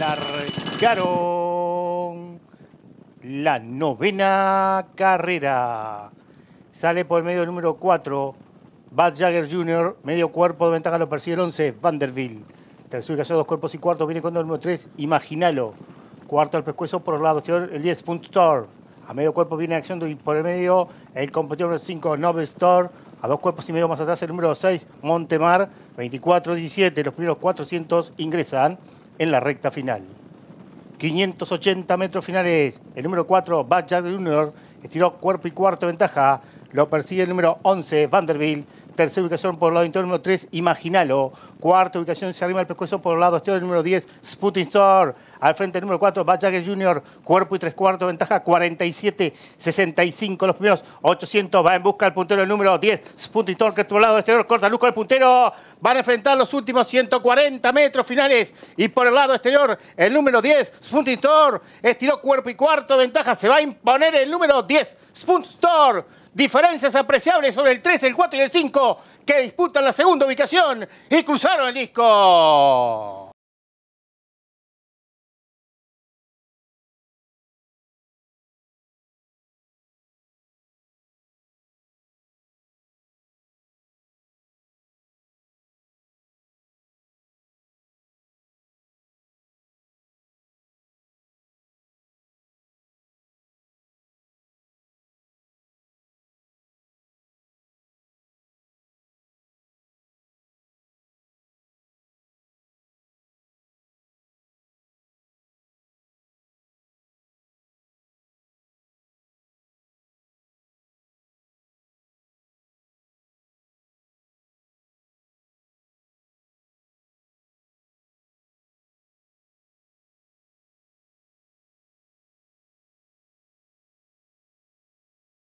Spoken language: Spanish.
Largaron la novena carrera. Sale por el medio el número 4. Bad Jagger Jr., medio cuerpo de ventaja lo persigue el 11. Vanderbilt. Tercero ubicación, dos cuerpos y cuarto. Viene con el número 3. Imaginalo. Cuarto al pescuezo por los lados. El 10. Punto A medio cuerpo viene acción por el medio. El competidor número 5. Nobel store a dos cuerpos y medio más atrás, el número 6, Montemar, 24-17. Los primeros 400 ingresan en la recta final. 580 metros finales. El número 4, Badger Junior, estiró cuerpo y cuarto ventaja. Lo persigue el número 11, Vanderbilt tercera ubicación por el lado interno número 3, Imaginalo. Cuarta ubicación se arriba el pescuezo por el lado exterior número 10, Sputin Store. Al frente número 4, Bachague Junior, cuerpo y tres cuartos, ventaja 47-65. Los primeros 800 va en busca del puntero el número 10, Sputin Store, que por el lado exterior corta luz con el puntero. Van a enfrentar los últimos 140 metros finales. Y por el lado exterior, el número 10, Sputin Store, estiró cuerpo y cuarto, ventaja. Se va a imponer el número 10, Sputin Store. Diferencias apreciables sobre el 3, el 4 y el 5 que disputan la segunda ubicación y cruzaron el disco.